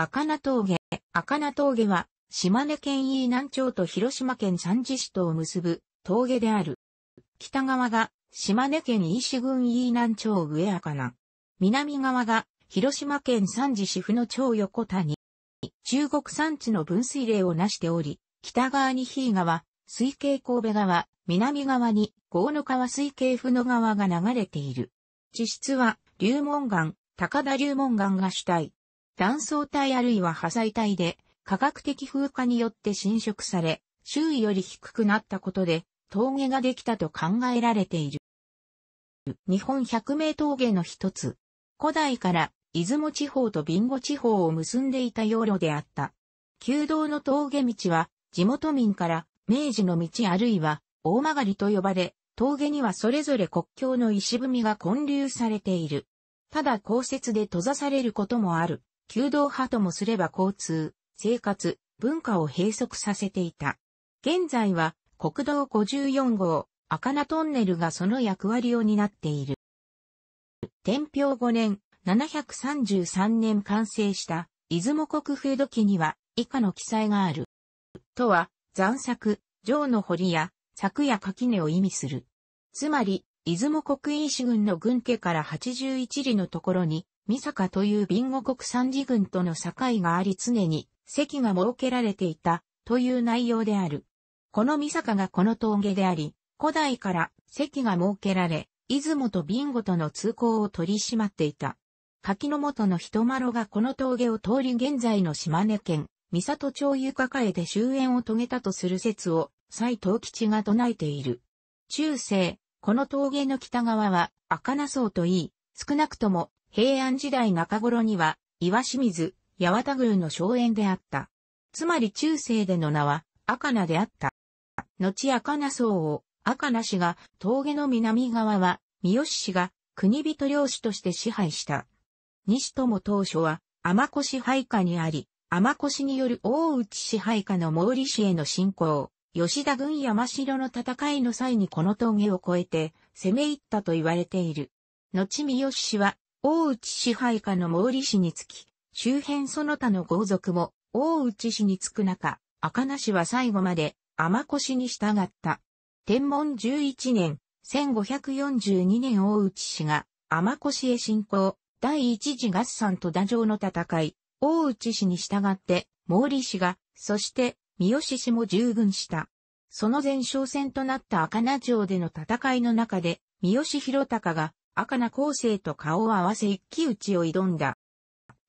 赤名峠。赤名峠は、島根県飯南町と広島県三次市とを結ぶ峠である。北側が島根県飯市郡飯南町上赤名。南側が広島県三次市府の町横谷。中国山地の分水嶺をなしており、北側に日川、水系神戸川、南側に河野川水系府の川が流れている。地質は、流門岩、高田流門岩が主体。断層帯あるいは破砕帯で、科学的風化によって侵食され、周囲より低くなったことで、峠ができたと考えられている。日本百名峠の一つ。古代から出雲地方とビンゴ地方を結んでいた要路であった。旧道の峠道は地元民から明治の道あるいは大曲と呼ばれ、峠にはそれぞれ国境の石踏みが混流されている。ただ降雪で閉ざされることもある。旧道派ともすれば交通、生活、文化を閉塞させていた。現在は国道54号、赤名トンネルがその役割を担っている。天平5年、733年完成した出雲国風土記には以下の記載がある。とは、残作、城の堀や、柵や垣根を意味する。つまり、出雲国因子軍の軍家から81里のところに、三坂というビンゴ国三次軍との境があり常に席が設けられていたという内容である。この三坂がこの峠であり、古代から席が設けられ、出雲とビンゴとの通行を取り締まっていた。柿の本の人丸がこの峠を通り現在の島根県、三里町床かえで終焉を遂げたとする説を、斎藤吉が唱えている。中世、この峠の北側は赤な層といい、少なくとも平安時代中頃には、岩清水、八幡宮の荘園であった。つまり中世での名は、赤名であった。後赤名荘を、赤名氏が峠の南側は、三好氏が国人領主として支配した。西とも当初は、天子支配下にあり、天子氏による大内支配下の毛利氏への侵攻、吉田軍山城の戦いの際にこの峠を越えて攻め入ったと言われている。後三好氏は大内支配下の毛利氏につき、周辺その他の豪族も大内氏につく中、赤名氏は最後まで天腰に従った。天文11年、1542年大内氏が天腰へ進行、第一次合算と打城の戦い、大内氏に従って毛利氏が、そして三好氏も従軍した。その前哨戦となった赤名城での戦いの中で、三好広隆が赤名康生と顔を合わせ一騎打ちを挑んだ。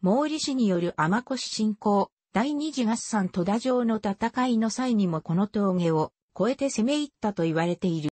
毛利氏による天越侵攻、第二次合算戸田城の戦いの際にもこの峠を越えて攻め入ったと言われている。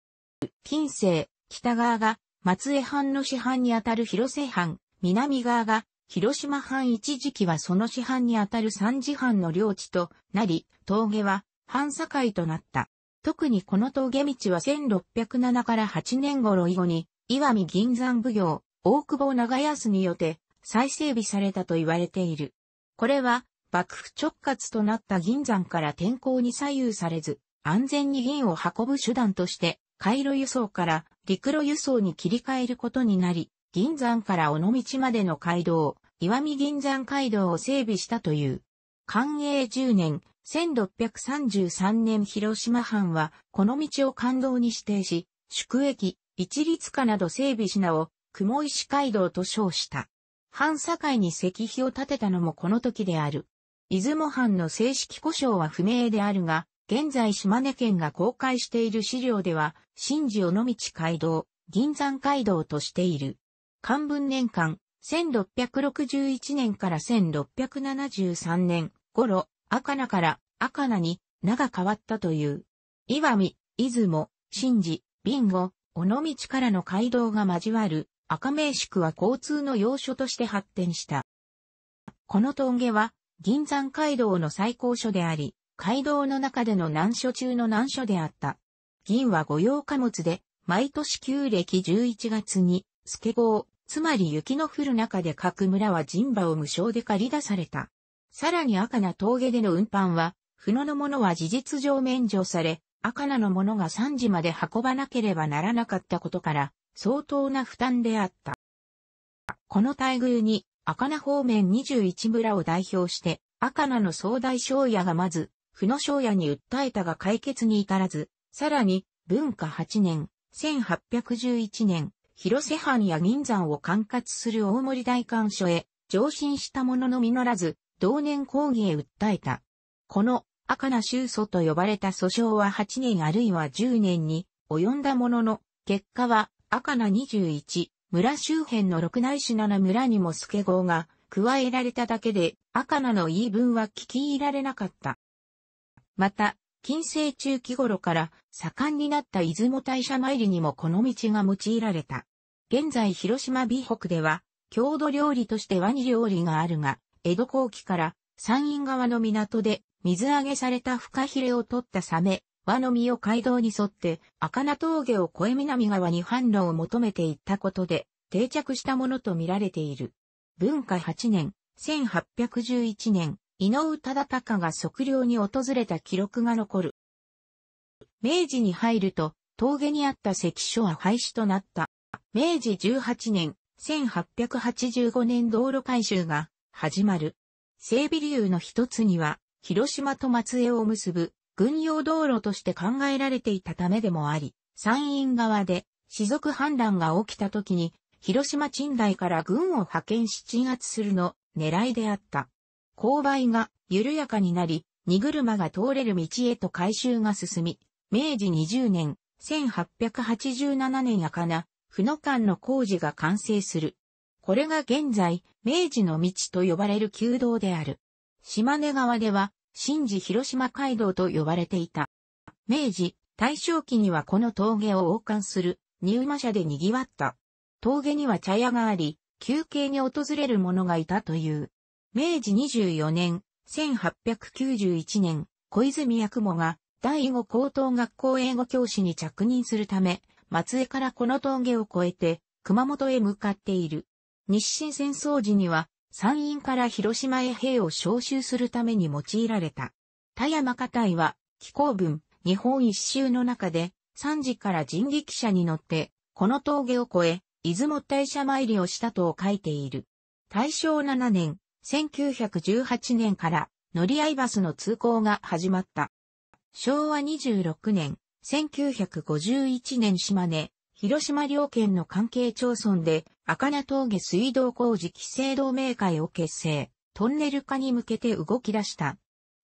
近世、北側が松江藩の市販にあたる広瀬藩、南側が広島藩一時期はその市販にあたる三次藩の領地となり、峠は藩境となった。特にこの峠道は1607から8年頃以後に岩見銀山奉行、大久保長安によって再整備されたと言われている。これは、幕府直轄となった銀山から天候に左右されず、安全に銀を運ぶ手段として、回路輸送から陸路輸送に切り替えることになり、銀山から尾道までの街道、岩見銀山街道を整備したという。寛永10年、1633年広島藩は、この道を感動に指定し、宿駅、一律化など整備しなを、雲石街道と称した。反境に石碑を建てたのもこの時である。出雲藩の正式故障は不明であるが、現在島根県が公開している資料では、新寺尾道街道、銀山街道としている。漢文年間、1661年から1673年頃、赤名から赤名に名が変わったという。岩見、出雲、新寺、ビンゴ、尾道からの街道が交わる赤名宿は交通の要所として発展した。この峠は銀山街道の最高所であり、街道の中での難所中の難所であった。銀は御用貨物で、毎年旧暦11月に、スケー、つまり雪の降る中で各村は人馬を無償で借り出された。さらに赤な峠での運搬は、船のものは事実上免除され、赤名のものが3時まで運ばなければならなかったことから、相当な負担であった。この待遇に、赤名方面21村を代表して、赤名の総大商屋がまず、府の商屋に訴えたが解決に至らず、さらに、文化8年、1811年、広瀬藩や銀山を管轄する大森大官所へ、上申したものの実らず、同年抗議へ訴えた。この赤な収訴と呼ばれた訴訟は8年あるいは10年に及んだものの、結果は赤な21、村周辺の6内市7村にもスケ号が加えられただけで赤なの言い分は聞き入られなかった。また、近世中期頃から盛んになった出雲大社参りにもこの道が用いられた。現在広島美北では、郷土料理としてワニ料理があるが、江戸後期から山陰側の港で水揚げされたフカヒレを取ったサメ、和の実を街道に沿って、赤名峠を越え南側に販路を求めていったことで、定着したものと見られている。文化8年、1811年、井上忠敬が測量に訪れた記録が残る。明治に入ると、峠にあった関所は廃止となった。明治18年、1885年道路改修が始まる。整備理由の一つには、広島と松江を結ぶ軍用道路として考えられていたためでもあり、山陰側で、士族反乱が起きた時に、広島近代から軍を派遣し鎮圧するの、狙いであった。勾配が緩やかになり、荷車が通れる道へと改修が進み、明治20年、1887年やかな、府の間の工事が完成する。これが現在、明治の道と呼ばれる旧道である。島根川では、新寺広島街道と呼ばれていた。明治、大正期にはこの峠を横貫する入馬車で賑わった。峠には茶屋があり、休憩に訪れる者がいたという。明治24年、1891年、小泉八雲が第五高等学校英語教師に着任するため、松江からこの峠を越えて、熊本へ向かっている。日清戦争時には、山陰から広島へ兵を召集するために用いられた。田山家隊は、気候文、日本一周の中で、三時から人力車に乗って、この峠を越え、出雲大社参りをしたと書いている。大正7年、1918年から、乗り合いバスの通行が始まった。昭和26年、1951年島根、広島両県の関係町村で、赤名峠水道工事規制同盟会を結成、トンネル化に向けて動き出した。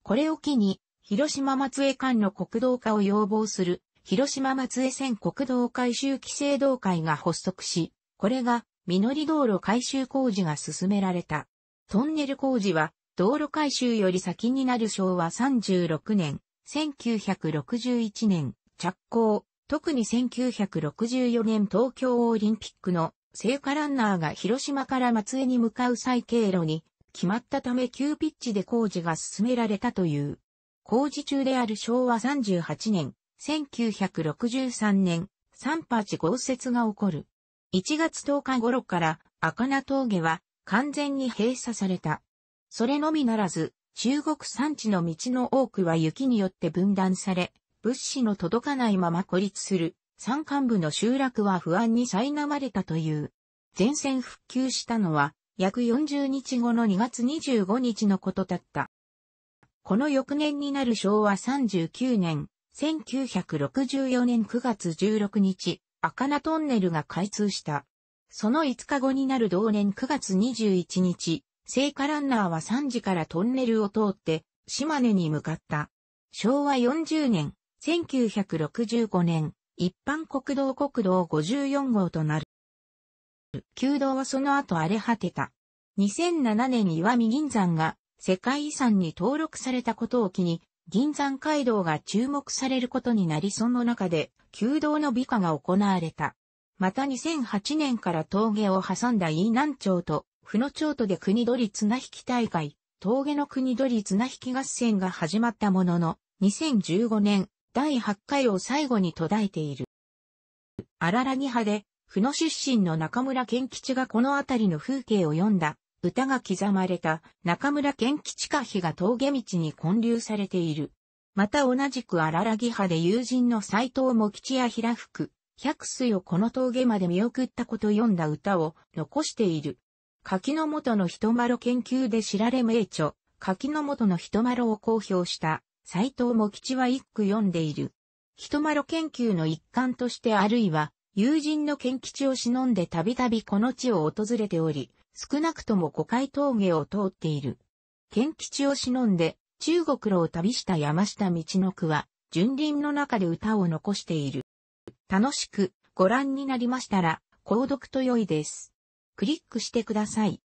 これを機に、広島松江間の国道化を要望する、広島松江線国道改修規制同会が発足し、これが、実り道路改修工事が進められた。トンネル工事は、道路改修より先になる昭和36年、1961年、着工、特に1964年東京オリンピックの聖火ランナーが広島から松江に向かう再経路に決まったため急ピッチで工事が進められたという。工事中である昭和38年、1963年、三八豪雪が起こる。1月10日頃から赤名峠は完全に閉鎖された。それのみならず、中国山地の道の多くは雪によって分断され、物資の届かないまま孤立する山間部の集落は不安に苛まれたという。前線復旧したのは約40日後の2月25日のことだった。この翌年になる昭和39年、1964年9月16日、赤名トンネルが開通した。その5日後になる同年9月21日、聖火ランナーは3時からトンネルを通って、島根に向かった。昭和40年、1965年、一般国道国道54号となる。旧道はその後荒れ果てた。2007年岩見銀山が世界遺産に登録されたことを機に、銀山街道が注目されることになりその中で、旧道の美化が行われた。また2008年から峠を挟んだ飯南町と、府野町とで国取綱引き大会、峠の国取綱引き合戦が始まったものの、2015年、第8回を最後に途絶えている。荒らぎ派で、府の出身の中村健吉がこの辺りの風景を読んだ、歌が刻まれた中村健吉歌碑が峠道に混流されている。また同じく荒らぎ派で友人の斎藤茂吉や平福、百水をこの峠まで見送ったこと読んだ歌を残している。柿の元の人丸研究で知られ名著、柿の元の人丸を公表した斎藤茂吉は一句読んでいる。人丸研究の一環としてあるいは、友人の賢吉を忍んでたびたびこの地を訪れており、少なくとも五海峠を通っている。賢吉を忍んで、中国路を旅した山下道の句は、純林の中で歌を残している。楽しくご覧になりましたら、購読と良いです。クリックしてください。